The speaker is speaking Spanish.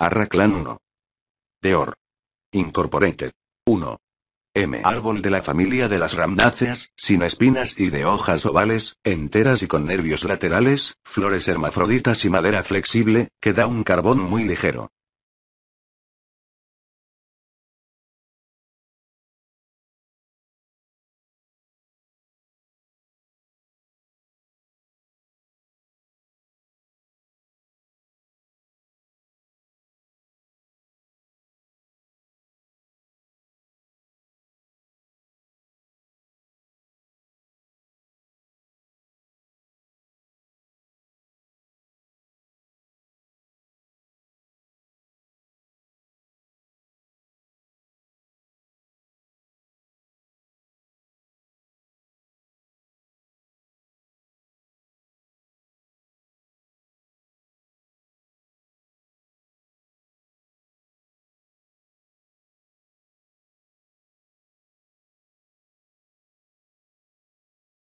Arraclan 1. Deor. Incorporated. 1. M. Árbol de la familia de las ramnáceas, sin espinas y de hojas ovales, enteras y con nervios laterales, flores hermafroditas y madera flexible, que da un carbón muy ligero.